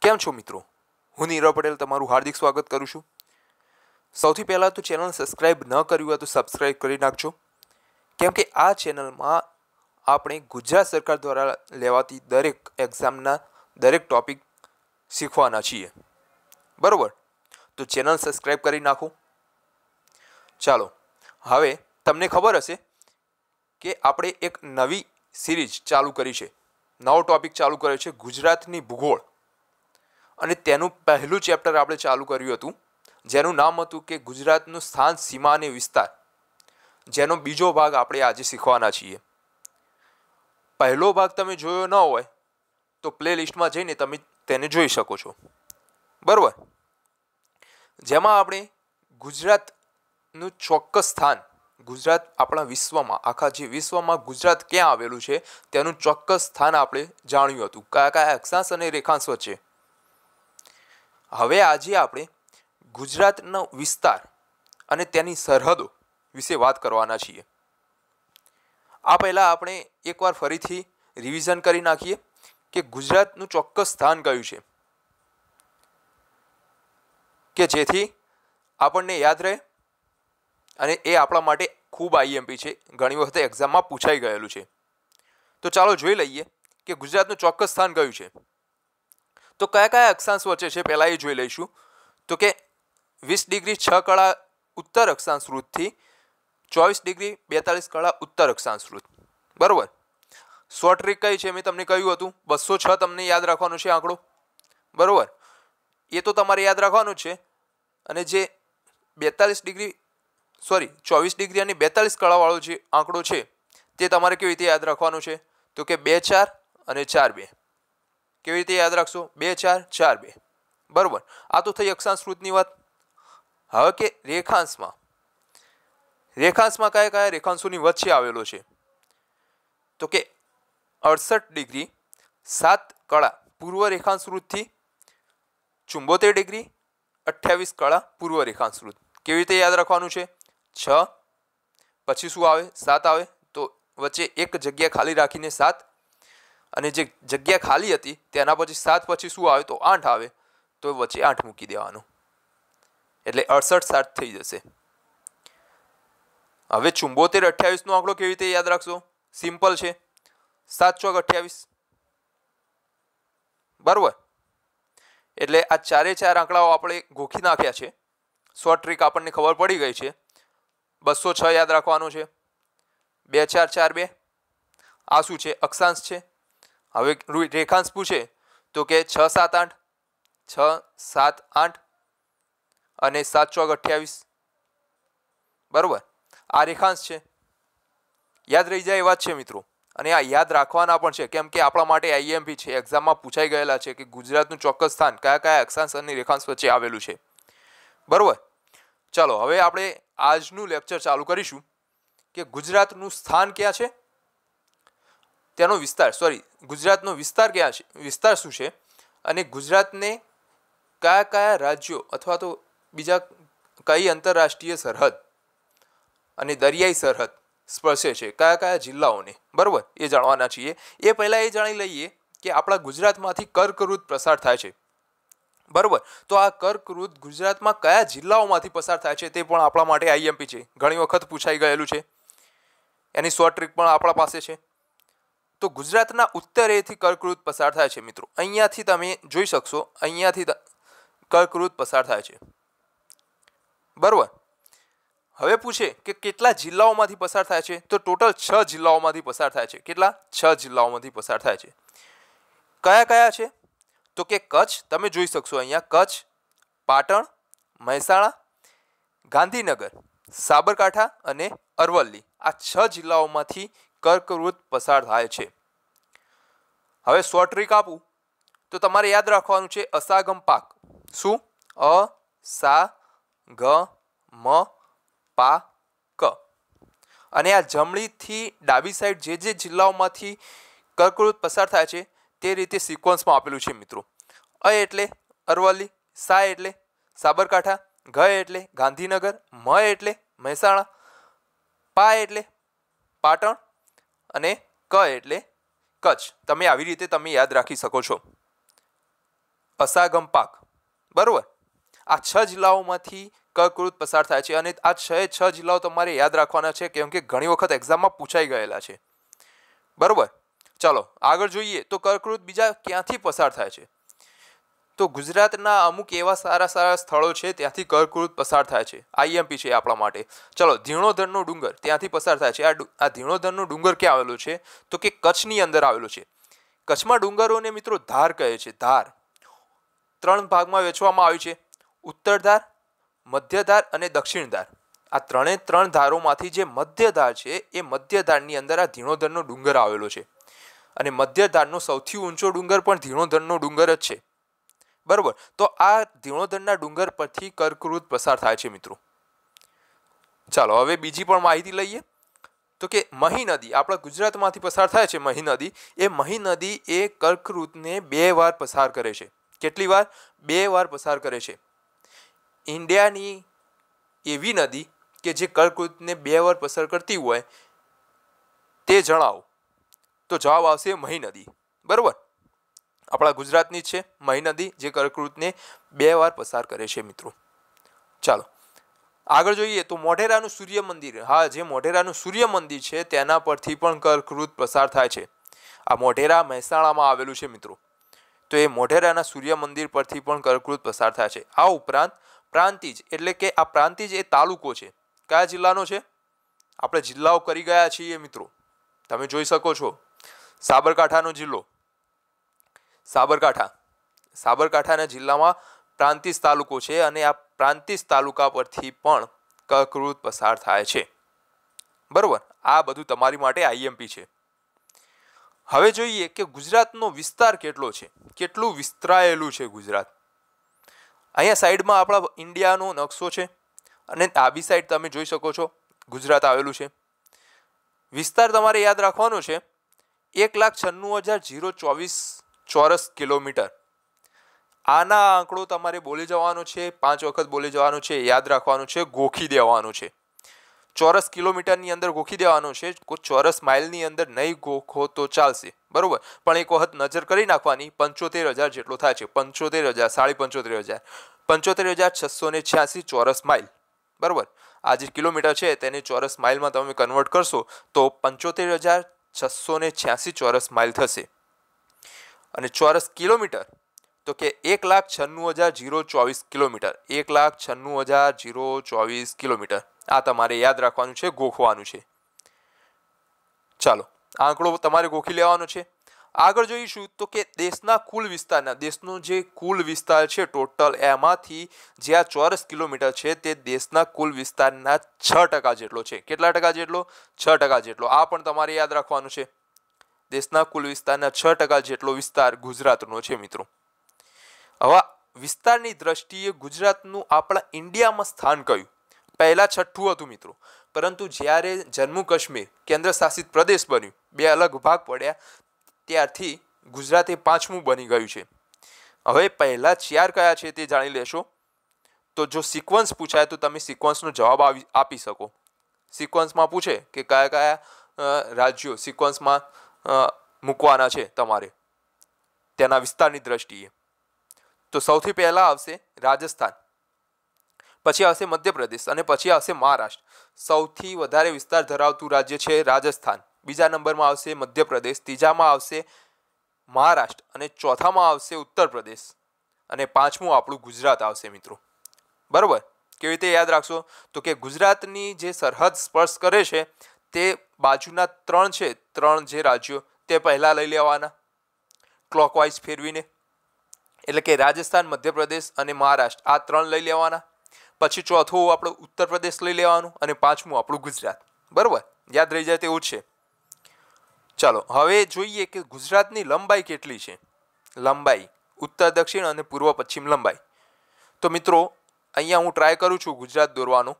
કેમ છો મિત્રો હું નીરવ પટેલ તમારું હાર્દિક સ્વાગત કરું છું સૌથી પહેલાં તો ચેનલ સબસ્ક્રાઈબ ન કર્યું હોય તો સબસ્ક્રાઈબ કરી નાખજો કેમ કે આ ચેનલમાં આપણે ગુજરાત સરકાર દ્વારા લેવાતી દરેક એક્ઝામના દરેક ટોપિક શીખવાના છીએ બરાબર તો ચેનલ સબસ્ક્રાઈબ કરી નાખો ચાલો હવે તમને ખબર હશે કે આપણે એક નવી સિરીઝ ચાલુ કરી છે નવો ટોપિક ચાલુ કર્યો છે ગુજરાતની ભૂગોળ અને તેનું પહેલું ચેપ્ટર આપણે ચાલુ કર્યું હતું જેનું નામ હતું કે ગુજરાતનું સ્થાન સીમા અને વિસ્તાર જેનો બીજો ભાગ આપણે આજે શીખવાના છીએ પહેલો ભાગ તમે જોયો ન હોય તો પ્લે લિસ્ટમાં જઈને તમે તેને જોઈ શકો છો બરાબર જેમાં આપણે ગુજરાતનું ચોક્કસ સ્થાન ગુજરાત આપણા વિશ્વમાં આખા જે વિશ્વમાં ગુજરાત ક્યાં આવેલું છે તેનું ચોક્કસ સ્થાન આપણે જાણ્યું હતું કયા કયા અક્ષાંશ અને રેખાંશ વચ્ચે હવે આજે આપણે ગુજરાતનો વિસ્તાર અને તેની સરહદો વિશે વાત કરવાના છીએ આ પહેલાં આપણે એકવાર ફરીથી રિવિઝન કરી નાખીએ કે ગુજરાતનું ચોક્કસ સ્થાન કયું છે કે જેથી આપણને યાદ રહે અને એ આપણા માટે ખૂબ આઈએમપી છે ઘણી વખતે એક્ઝામમાં પૂછાઈ ગયેલું છે તો ચાલો જોઈ લઈએ કે ગુજરાતનું ચોક્કસ સ્થાન કયું છે તો કયા કયા અક્ષાંશ વચ્ચે છે પહેલાં એ જોઈ લઈશું તો કે વીસ ડિગ્રી છ કળા ઉત્તર અક્ષાંશ વૃત્તથી ચોવીસ ડિગ્રી બેતાલીસ કળા ઉત્તર અક્ષાંશ વૃત્ત બરાબર સો ટ્રીક કઈ છે મેં તમને કહ્યું હતું બસો છ તમને યાદ રાખવાનું છે આંકડો બરાબર એ તો તમારે યાદ રાખવાનું છે અને જે બેતાલીસ ડિગ્રી સોરી ચોવીસ ડિગ્રી અને બેતાલીસ કળાવાળો જે આંકડો છે તે તમારે કેવી રીતે યાદ રાખવાનું છે તો કે બે ચાર અને ચાર બે કેવી રીતે યાદ રાખશો બે ચાર ચાર બે બરાબર આ તો થઈ અક્ષાંશ વૃત્તની વાત હવે કે રેખાંશમાં રેખાંશમાં કયા કયા રેખાંશોની વચ્ચે આવેલો છે તો કે અડસઠ ડિગ્રી સાત કળા પૂર્વ રેખાંશ વૃત્તથી ચુંબોતેર ડિગ્રી અઠ્યાવીસ કળા પૂર્વ રેખાંશ વૃત્ત કેવી રીતે યાદ રાખવાનું છે છ પછી શું આવે સાત આવે તો વચ્ચે એક જગ્યા ખાલી રાખીને સાત અને જે જગ્યા ખાલી હતી તેના પછી સાત પછી શું આવે તો આઠ આવે તો વચ્ચે આઠ મૂકી દેવાનું એટલે અડસઠ સાત થઈ જશે હવે ચુંબોતેર અઠ્યાવીસનો આંકડો કેવી રીતે યાદ રાખશો સિમ્પલ છે સાત ચોક અઠ્યાવીસ બરાબર એટલે આ ચારે ચાર આંકડાઓ આપણે ગોખી નાખ્યા છે સો ટ્રીક આપણને ખબર પડી ગઈ છે બસો છ યાદ રાખવાનું છે બે ચાર ચાર બે આ શું છે અક્ષાંશ છે હવે રેખાંશ પૂછે તો કે છ સાત આઠ છ સાત આઠ અને સાત ચોક અઠ્યાવીસ બરાબર આ રેખાંશ છે યાદ રહી જાય એવા છે મિત્રો અને આ યાદ રાખવાના પણ છે કેમ કે આપણા માટે આઈએમપી છે એક્ઝામમાં પૂછાઈ ગયેલા છે કે ગુજરાતનું ચોક્કસ સ્થાન કયા કયા અક્ષાંશ અને રેખાંશ વચ્ચે આવેલું છે બરાબર ચાલો હવે આપણે આજનું લેક્ચર ચાલુ કરીશું કે ગુજરાતનું સ્થાન ક્યાં છે તેનો વિસ્તાર સોરી ગુજરાતનો વિસ્તાર ક્યાં છે વિસ્તાર શું છે અને ગુજરાતને કયા કયા રાજ્યો અથવા તો બીજા કઈ આંતરરાષ્ટ્રીય સરહદ અને દરિયાઈ સરહદ સ્પર્શે છે કયા કયા જિલ્લાઓને બરાબર એ જાણવાના છીએ એ પહેલાં એ જાણી લઈએ કે આપણા ગુજરાતમાંથી કર્કવૃત પસાર થાય છે બરાબર તો આ કર્કવૃત ગુજરાતમાં કયા જિલ્લાઓમાંથી પસાર થાય છે તે પણ આપણા માટે આઈએમપી છે ઘણી વખત પૂછાઈ ગયેલું છે એની શોર્ટ ટ્રીક પણ આપણા પાસે છે તો ગુજરાતના ઉત્તરેથી કર્કવૃત પસાર થાય છે મિત્રો અહીંયાથી તમે જોઈ શકશો અહીંયાથી કર્કવૃત પસાર થાય છે બરાબર હવે પૂછે કે કેટલા જિલ્લાઓમાંથી પસાર થાય છે તો ટોટલ છ જિલ્લાઓમાંથી પસાર થાય છે કેટલા છ જિલ્લાઓમાંથી પસાર થાય છે કયા કયા છે તો કે કચ્છ તમે જોઈ શકશો અહીંયા કચ્છ પાટણ મહેસાણા ગાંધીનગર સાબરકાંઠા અને અરવલ્લી આ છ જિલ્લાઓમાંથી કર્કવૃત પસાર થાય છે હવે શોર્ટ ટ્રીક આપું તો તમારે યાદ રાખવાનું છે અસાગમ પાક શું અ સા ગ મ પા ક અને આ જમણીથી ડાબી સાઈડ જે જે જિલ્લાઓમાંથી કર્કવૃત પસાર થાય છે તે રીતે સિક્વન્સમાં આપેલું છે મિત્રો અ એટલે અરવલ્લી સા એટલે સાબરકાંઠા ઘ એટલે ગાંધીનગર મ એટલે મહેસાણા પા એટલે પાટણ અને ક એટલે કચ્છ તમે આવી રીતે તમે યાદ રાખી શકો છો અસાગમ પાક બરાબર આ છ જિલ્લાઓમાંથી કકૃત પસાર થાય છે અને આ છ છ જિલ્લાઓ તમારે યાદ રાખવાના છે કેમ કે ઘણી વખત એક્ઝામમાં પૂછાઈ ગયેલા છે બરાબર ચાલો આગળ જોઈએ તો કર્કૃત બીજા ક્યાંથી પસાર થાય છે તો ગુજરાતના અમુક એવા સારા સારા સ્થળો છે ત્યાંથી કર્કવૃત પસાર થાય છે આઈએમપી છે આપણા માટે ચલો ધીણોધરનો ડુંગર ત્યાંથી પસાર થાય છે આ આ ધીણોધરનો ડુંગર ક્યાં આવેલો છે તો કે કચ્છની અંદર આવેલો છે કચ્છમાં ડુંગરોને મિત્રો ધાર કહે છે ધાર ત્રણ ભાગમાં વેચવામાં આવી છે ઉત્તર ધાર મધ્ય ધાર અને દક્ષિણ ધાર આ ત્રણે ત્રણ ધારોમાંથી જે મધ્ય ધાર છે એ મધ્ય ધારની અંદર આ ધીણોધરનો ડુંગર આવેલો છે અને મધ્ય ધારનો સૌથી ઊંચો ડુંગર પણ ધીણોધરનો ડુંગર જ છે બરાબર તો આ ધીણોધરના ડુંગર પરથી કર્કવૃત પસાર થાય છે મિત્રો ચાલો હવે બીજી પણ માહિતી લઈએ તો કે મહી નદી આપણા ગુજરાતમાંથી પસાર થાય છે મહી નદી એ મહી નદી એ કર્કવૃતને બે વાર પસાર કરે છે કેટલી વાર બે વાર પસાર કરે છે ઇન્ડિયાની એવી નદી કે જે કર્કવૃતને બે વાર પસાર કરતી હોય તે જણાવો તો જવાબ આવશે મહી નદી બરાબર આપણા ગુજરાતની છે મહી નદી જે કર્કવૃતને બે વાર પસાર કરે છે મિત્રો ચાલો આગળ જોઈએ તો મોઢેરાનું સૂર્ય મંદિર હા જે મોઢેરાનું સૂર્ય મંદિર છે તેના પરથી પણ કર્કવૃત પસાર થાય છે આ મોઢેરા મહેસાણામાં આવેલું છે મિત્રો તો એ મોઢેરાના સૂર્ય મંદિર પરથી પણ કર્કવૃત પસાર થાય છે આ ઉપરાંત પ્રાંતિજ એટલે કે આ પ્રાંતિજ એ તાલુકો છે કયા જિલ્લાનો છે આપણે જિલ્લાઓ કરી ગયા છીએ મિત્રો તમે જોઈ શકો છો સાબરકાંઠાનો જિલ્લો સાબરકાંઠા સાબરકાંઠાના જિલ્લામાં પ્રાંતિજ તાલુકો છે અને આ પ્રાંતિજ તાલુકા પરથી પણ કકૃત પસાર થાય છે બરાબર આ બધું તમારી માટે આઈએમપી છે હવે જોઈએ કે ગુજરાતનો વિસ્તાર કેટલો છે કેટલું વિસ્તરાયેલું છે ગુજરાત અહીંયા સાઈડમાં આપણા ઇન્ડિયાનો નકશો છે અને ડાબી સાઈડ તમે જોઈ શકો છો ગુજરાત આવેલું છે વિસ્તાર તમારે યાદ રાખવાનો છે એક લાખ છન્નું હજાર જીરો ચોવીસ ચોરસ કિલોમીટર આના આંકડો તમારે બોલી જવાનો છે પાંચ વખત બોલી જવાનું છે યાદ રાખવાનું છે ગોખી દેવાનું છે ચોરસ કિલોમીટરની અંદર ગોખી દેવાનું છે કોઈ ચોરસ માઇલની અંદર નહીં ગોખો તો ચાલશે બરાબર પણ એક વખત નજર કરી નાખવાની પંચોતેર હજાર જેટલો થાય છે પંચોતેર હજાર સાડી પંચોતેર હજાર પંચોતેર હજાર છસો ને છ્યાસી ચોરસ માઇલ બરાબર આ જે કિલોમીટર છે તેને ચોરસ માઇલમાં તમે કન્વર્ટ કરશો તો પંચોતેર હજાર છસો ને છ્યાસી ચોરસ માઇલ થશે અને ચોરસ કિલોમીટર તો કે એક લાખ છન્નું હજાર જીરો ચોવીસ કિલોમીટર એક લાખ છન્નું હજાર જીરો ચોવીસ કિલોમીટર આ તમારે યાદ રાખવાનું છે ગોખવાનું છે ચાલો આ આંકડો તમારે ગોખી લેવાનો છે આગળ જોઈશું તો કે દેશના કુલ વિસ્તારના દેશનો જે કુલ વિસ્તાર છે ટોટલ એમાંથી જે આ ચોરસ કિલોમીટર છે તે દેશના કુલ વિસ્તારના છ ટકા જેટલો છે કેટલા ટકા જેટલો છ ટકા જેટલો આ પણ તમારે યાદ રાખવાનું છે દેશના કુલ વિસ્તારના છ ટકા જેટલો વિસ્તાર ગુજરાતનો છે મિત્રો હવે વિસ્તારની દ્રષ્ટિએ ગુજરાતનું આપણા ઇન્ડિયામાં સ્થાન કયું પહેલાં છઠ્ઠું હતું મિત્રો પરંતુ જ્યારે જમ્મુ કાશ્મીર કેન્દ્ર શાસિત પ્રદેશ બન્યું બે અલગ ભાગ પડ્યા ત્યારથી ગુજરાત એ પાંચમું બની ગયું છે હવે પહેલાં ચાર કયા છે તે જાણી લેશો તો જો સિક્વન્સ પૂછાય તો તમે સિક્વન્સનો જવાબ આપી શકો સિક્વન્સમાં પૂછે કે કયા કયા રાજ્યો સિક્વન્સમાં મૂકવાના છે તમારે તેના વિસ્તારની દ્રષ્ટિએ તો સૌથી પહેલાં આવશે રાજસ્થાન પછી આવશે મધ્યપ્રદેશ અને પછી આવશે મહારાષ્ટ્ર સૌથી વધારે વિસ્તાર ધરાવતું રાજ્ય છે રાજસ્થાન બીજા નંબરમાં આવશે મધ્યપ્રદેશ ત્રીજામાં આવશે મહારાષ્ટ્ર અને ચોથામાં આવશે ઉત્તર પ્રદેશ અને પાંચમું આપણું ગુજરાત આવશે મિત્રો બરાબર કેવી રીતે યાદ રાખશો તો કે ગુજરાતની જે સરહદ સ્પર્શ કરે છે તે બાજુના ત્રણ છે ત્રણ જે રાજ્યો તે પહેલાં લઈ લેવાના ક્લોકવાઇઝ ફેરવીને એટલે કે રાજસ્થાન મધ્યપ્રદેશ અને મહારાષ્ટ્ર આ ત્રણ લઈ લેવાના પછી ચોથું આપણું ઉત્તર પ્રદેશ લઈ લેવાનું અને પાંચમું આપણું ગુજરાત બરાબર યાદ રહી જાય તેવું છે ચાલો હવે જોઈએ કે ગુજરાતની લંબાઈ કેટલી છે લંબાઈ ઉત્તર દક્ષિણ અને પૂર્વ પશ્ચિમ લંબાઈ તો મિત્રો અહીંયા હું ટ્રાય કરું છું ગુજરાત દોરવાનું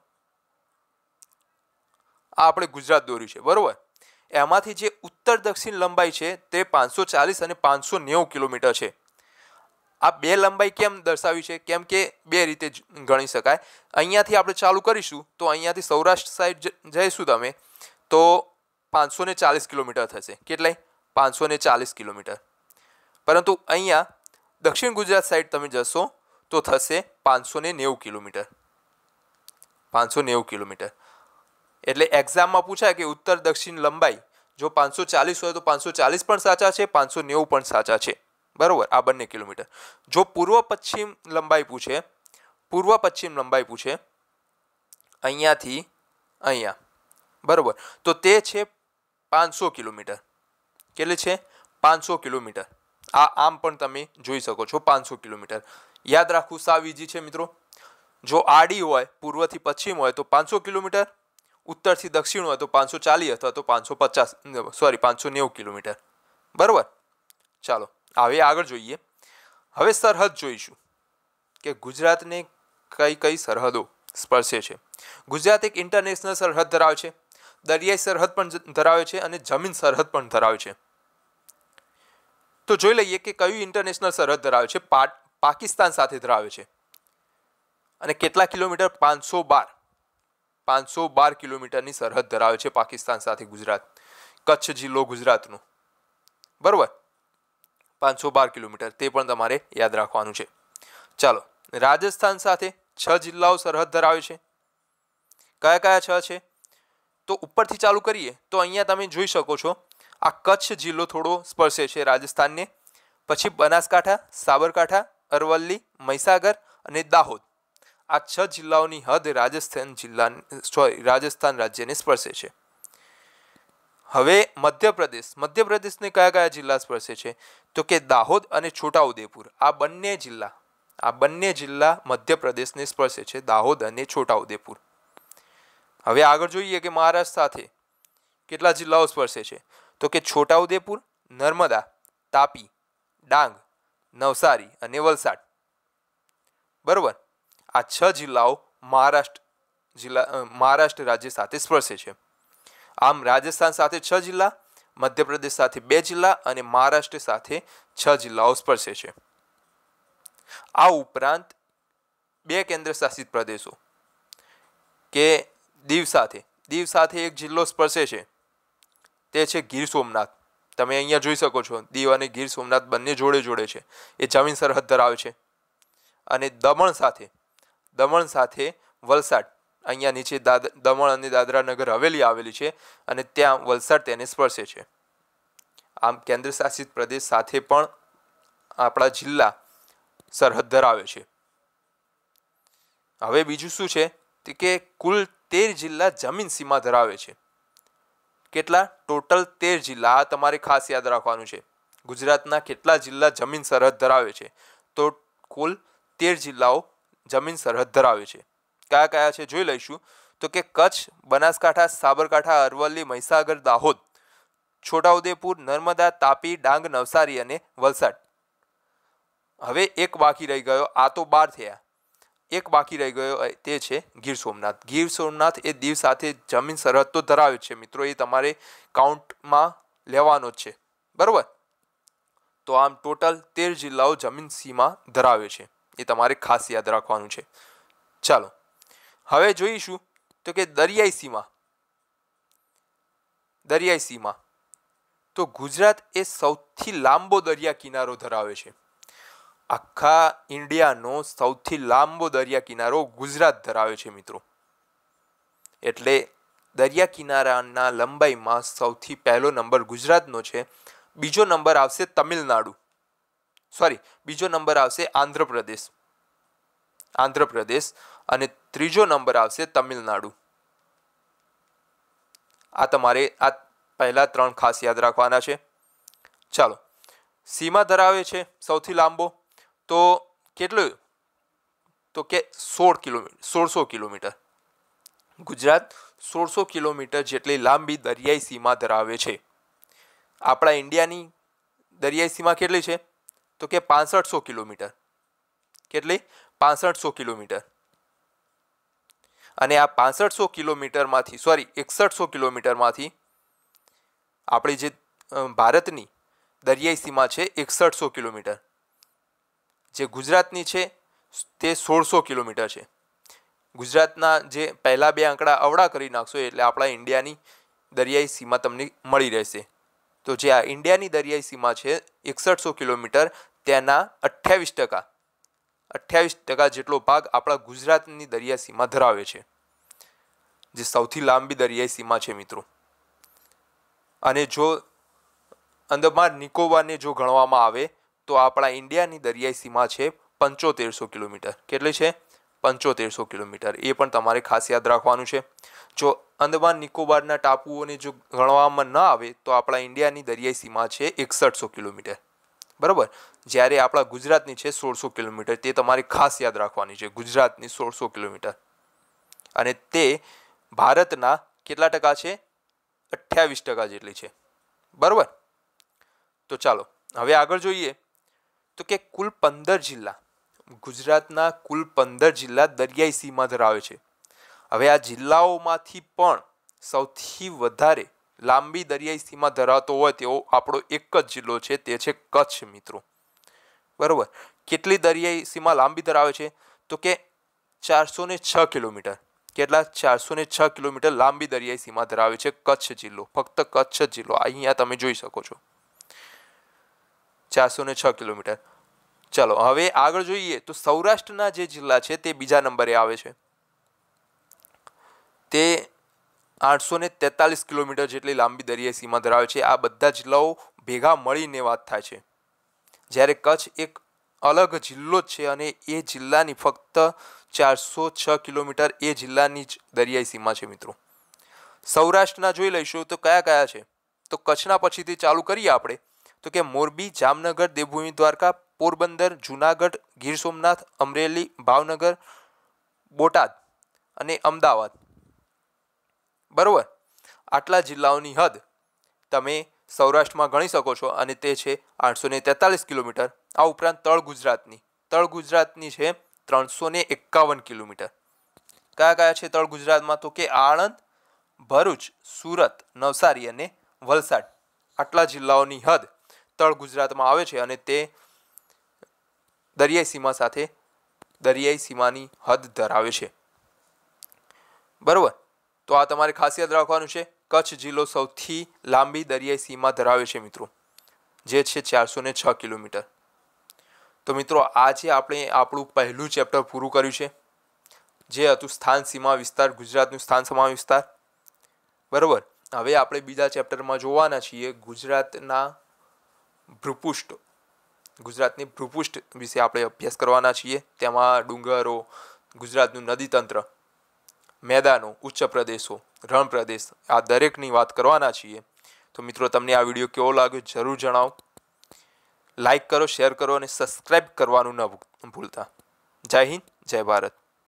આ આપણે ગુજરાત દોર્યું છે બરાબર એમાંથી જે ઉત્તર દક્ષિણ લંબાઈ છે તે પાંચસો ચાલીસ અને પાંચસો નેવું કિલોમીટર છે આ બે લંબાઈ કેમ દર્શાવી છે કેમ કે બે રીતે ગણી શકાય અહીંયાથી આપણે ચાલુ કરીશું તો અહીંયાથી સૌરાષ્ટ્ર સાઈડ જઈશું તમે તો પાંચસો ને ચાલીસ કિલોમીટર થશે કેટલાય પાંચસો ને ચાલીસ કિલોમીટર પરંતુ અહીંયા દક્ષિણ ગુજરાત સાઈડ તમે જશો તો થશે પાંચસો નેવું કિલોમીટર પાંચસો નેવું કિલોમીટર એટલે એક્ઝામમાં પૂછાય કે ઉત્તર દક્ષિણ લંબાઈ જો પાંચસો ચાલીસ હોય તો પાંચસો ચાલીસ પણ સાચા છે પાંચસો નેવું પણ સાચા છે બરાબર આ બંને કિલોમીટર જો પૂર્વ પશ્ચિમ લંબાઈ પૂછે પૂર્વ પશ્ચિમ લંબાઈ પૂછે અહીંયાથી અહીંયા બરાબર તો તે છે પાંચસો કિલોમીટર કેટલી છે પાંચસો કિલોમીટર આ આમ પણ તમે જોઈ શકો છો પાંચસો કિલોમીટર યાદ રાખવું સાવ ઇઝી છે મિત્રો જો આડી હોય પૂર્વથી પશ્ચિમ હોય તો પાંચસો કિલોમીટર ઉત્તરથી દક્ષિણ દક્ષિણમાં તો પાંચસો ચાલીસ અથવા તો પાંચસો પચાસ સોરી પાંચસો નેવું કિલોમીટર બરાબર ચાલો હવે આગળ જોઈએ હવે સરહદ જોઈશું કે ગુજરાતને કઈ કઈ સરહદો સ્પર્શે છે ગુજરાત એક ઇન્ટરનેશનલ સરહદ ધરાવે છે દરિયાઈ સરહદ પણ ધરાવે છે અને જમીન સરહદ પણ ધરાવે છે તો જોઈ લઈએ કે કયું ઇન્ટરનેશનલ સરહદ ધરાવે છે પાકિસ્તાન સાથે ધરાવે છે અને કેટલા કિલોમીટર પાંચસો બાર પાંચસો બાર કિલોમીટરની સરહદ ધરાવે છે પાકિસ્તાન સાથે ગુજરાત કચ્છ જિલ્લો ગુજરાતનો બરાબર પાંચસો બાર કિલોમીટર તે પણ તમારે યાદ રાખવાનું છે ચાલો રાજસ્થાન સાથે છ જિલ્લાઓ સરહદ ધરાવે છે કયા કયા છ છે તો ઉપરથી ચાલુ કરીએ તો અહીંયા તમે જોઈ શકો છો આ કચ્છ જિલ્લો થોડો સ્પર્શે છે રાજસ્થાનને પછી બનાસકાંઠા સાબરકાંઠા અરવલ્લી મહીસાગર અને દાહોદ આ છ જિલ્લાઓની હદ રાજસ્થાન જિલ્લા સોરી રાજસ્થાન રાજ્યને સ્પર્શે છે હવે મધ્યપ્રદેશ મધ્યપ્રદેશને કયા કયા જિલ્લા સ્પર્શે છે તો કે દાહોદ અને છોટાઉદેપુર આ બંને જિલ્લા આ બંને જિલ્લા મધ્યપ્રદેશને સ્પર્શે છે દાહોદ અને છોટાઉદેપુર હવે આગળ જોઈએ કે મહારાષ્ટ્ર સાથે કેટલા જિલ્લાઓ સ્પર્શે છે તો કે છોટાઉદેપુર નર્મદા તાપી ડાંગ નવસારી અને વલસાડ બરાબર આ છ જિલ્લાઓ મહારાષ્ટ્ર જિલ્લા મહારાષ્ટ્ર રાજ્ય સાથે સ્પર્શે છે આમ રાજસ્થાન સાથે છ જિલ્લા મધ્યપ્રદેશ સાથે બે જિલ્લા અને મહારાષ્ટ્ર સાથે છ જિલ્લાઓ સ્પર્શે છે આ ઉપરાંત બે કેન્દ્ર શાસિત પ્રદેશો કે દીવ સાથે દીવ સાથે એક જિલ્લો સ્પર્શે છે તે છે ગીર સોમનાથ તમે અહીંયા જોઈ શકો છો દીવ અને ગીર સોમનાથ બંને જોડે જોડે છે એ જમીન સરહદ ધરાવે છે અને દમણ સાથે દમણ સાથે વલસાડ અહીંયા નીચે દાદ દમણ અને દાદરા નગર હવેલી આવેલી છે અને ત્યાં વલસાડ તેને સ્પર્શે છે આમ કેન્દ્ર શાસિત પ્રદેશ સાથે પણ આપણા જિલ્લા સરહદ ધરાવે છે હવે બીજું શું છે કે કુલ તેર જિલ્લા જમીન સીમા ધરાવે છે કેટલા ટોટલ તેર જિલ્લા આ તમારે ખાસ યાદ રાખવાનું છે ગુજરાતના કેટલા જિલ્લા જમીન સરહદ ધરાવે છે તો કુલ તેર જિલ્લાઓ જમીન સરહદ ધરાવે છે કયા કયા છે જોઈ લઈશું તો કે કચ્છ બનાસકાંઠા સાબરકાંઠા અરવલ્લી મહીસાગર દાહોદ છોટાઉદેપુર નર્મદા તાપી ડાંગ નવસારી અને વલસાડ હવે એક બાકી રહી ગયો આ તો બાર થયા એક બાકી રહી ગયો તે છે ગીર સોમનાથ ગીર સોમનાથ એ દીવ સાથે જમીન સરહદ તો ધરાવે છે મિત્રો એ તમારે કાઉન્ટમાં લેવાનો જ છે બરાબર તો આમ ટોટલ તેર જિલ્લાઓ જમીન સીમા ધરાવે છે એ તમારે ખાસ યાદ રાખવાનું છે ચાલો હવે જોઈશું તો કે દરિયાઈ સીમા દરિયાઈ સીમા તો ગુજરાત એ સૌથી લાંબો દરિયા કિનારો ધરાવે છે આખા ઇન્ડિયાનો સૌથી લાંબો દરિયા કિનારો ગુજરાત ધરાવે છે મિત્રો એટલે દરિયા કિનારાના લંબાઈમાં સૌથી પહેલો નંબર ગુજરાતનો છે બીજો નંબર આવશે તમિલનાડુ સોરી બીજો નંબર આવશે આંધ્રપ્રદેશ આંધ્રપ્રદેશ અને ત્રીજો નંબર આવશે તમિલનાડુ આ તમારે આ પહેલા ત્રણ ખાસ યાદ રાખવાના છે ચાલો સીમા ધરાવે છે સૌથી લાંબો તો કેટલું તો કે સોળ કિલોમીટર સોળસો કિલોમીટર ગુજરાત સોળસો કિલોમીટર જેટલી લાંબી દરિયાઈ સીમા ધરાવે છે આપણા ઇન્ડિયાની દરિયાઈ સીમા કેટલી છે તો કે પાંસઠસો કિલોમીટર કેટલી પાંસઠસો કિલોમીટર અને આ પાંસઠસો કિલોમીટરમાંથી સોરી એકસઠસો કિલોમીટરમાંથી આપણી જે ભારતની દરિયાઈ સીમા છે એકસઠસો કિલોમીટર જે ગુજરાતની છે તે સોળસો કિલોમીટર છે ગુજરાતના જે પહેલાં બે આંકડા અવળા કરી નાખશો એટલે આપણા ઇન્ડિયાની દરિયાઈ સીમા તમને મળી રહેશે તો જે આ ઇન્ડિયાની દરિયાઈ સીમા છે એકસઠસો કિલોમીટર તેના અઠ્યાવીસ ટકા અઠ્યાવીસ ટકા જેટલો ભાગ આપણા ગુજરાતની દરિયા સીમા ધરાવે છે જે સૌથી લાંબી દરિયાઈ સીમા છે મિત્રો અને જો અંદમાન નિકોબારને જો ગણવામાં આવે તો આપણા ઇન્ડિયાની દરિયાઈ સીમા છે પંચોતેરસો કિલોમીટર કેટલી છે પંચોતેરસો કિલોમીટર એ પણ તમારે ખાસ યાદ રાખવાનું છે જો અંદમાન નિકોબારના ટાપુઓને જો ગણવામાં ન આવે તો આપણા ઇન્ડિયાની દરિયાઈ સીમા છે એકસઠસો કિલોમીટર બરાબર જ્યારે આપણા ગુજરાતની છે સોળસો કિલોમીટર તે તમારે ખાસ યાદ રાખવાની છે ગુજરાતની સોળસો કિલોમીટર અને તે ભારતના કેટલા ટકા છે અઠ્યાવીસ ટકા જેટલી છે બરાબર તો ચાલો હવે આગળ જોઈએ તો કે કુલ પંદર જિલ્લા ગુજરાતના કુલ પંદર જિલ્લા દરિયાઈ સીમા ધરાવે છે હવે આ જિલ્લાઓમાંથી પણ સૌથી વધારે લાંબી દરિયાઈ સીમા ધરાવતો હોય તેવો આપણો એક જ જિલ્લો છે તે છે કચ્છ મિત્રો બરાબર કેટલી દરિયાઈ સીમા લાંબી ધરાવે છે તો કે ચારસો ને છ કિલોમીટર કેટલા ચારસો ને છ કિલોમીટર લાંબી દરિયાઈ સીમા ધરાવે છે કચ્છ જિલ્લો ફક્ત કચ્છ જિલ્લો અહીંયા તમે જોઈ શકો છો ચારસો ને છ કિલોમીટર ચલો હવે આગળ જોઈએ તો સૌરાષ્ટ્રના જે જિલ્લા છે તે બીજા નંબરે આવે છે તે આઠસો ને તેતાલીસ કિલોમીટર જેટલી લાંબી દરિયાઈ સીમા ધરાવે છે આ બધા જિલ્લાઓ ભેગા મળીને વાત થાય છે જ્યારે કચ્છ એક અલગ જિલ્લો જ છે અને એ જિલ્લાની ફક્ત ચારસો છ કિલોમીટર એ જિલ્લાની જ દરિયાઈ સીમા છે મિત્રો સૌરાષ્ટ્રના જોઈ લઈશું તો કયા કયા છે તો કચ્છના પછીથી ચાલુ કરીએ આપણે તો કે મોરબી જામનગર દેવભૂમિ દ્વારકા પોરબંદર જૂનાગઢ ગીર સોમનાથ અમરેલી ભાવનગર બોટાદ અને અમદાવાદ બરાબર આટલા જિલ્લાઓની હદ તમે સૌરાષ્ટ્રમાં ગણી શકો છો અને તે છે આઠસો તેતાલીસ કિલોમીટર આ ઉપરાંત તળ ગુજરાતની તળ ગુજરાતની છે ત્રણસો એકાવન કિલોમીટર કયા કયા છે તળ ગુજરાતમાં તો કે આણંદ ભરૂચ સુરત નવસારી અને વલસાડ આટલા જિલ્લાઓની હદ તળ ગુજરાતમાં આવે છે અને તે દરિયાઈ સીમા સાથે દરિયાઈ સીમાની હદ ધરાવે છે બરાબર તો આ તમારે ખાસ યાદ રાખવાનું છે કચ્છ જિલ્લો સૌથી લાંબી દરિયાઈ સીમા ધરાવે છે મિત્રો જે છે ચારસો છ કિલોમીટર તો મિત્રો આજે આપણે આપણું પહેલું ચેપ્ટર પૂરું કર્યું છે જે હતું સ્થાન સીમા વિસ્તાર ગુજરાતનું સ્થાન સમા વિસ્તાર બરાબર હવે આપણે બીજા ચેપ્ટરમાં જોવાના છીએ ગુજરાતના ભૃપુષ્ઠ ગુજરાતની ભૃપુષ્ઠ વિશે આપણે અભ્યાસ કરવાના છીએ તેમાં ડુંગરો ગુજરાતનું નદીતંત્ર મેદાનો ઉચ્ચ પ્રદેશો રણ પ્રદેશ આ દરેકની વાત કરવાના છીએ તો મિત્રો તમને આ વિડીયો કેવો લાગ્યો જરૂર જણાવો લાઇક કરો શેર કરો અને સબસ્ક્રાઈબ કરવાનું ન ભૂલતા જય હિન્દ જય ભારત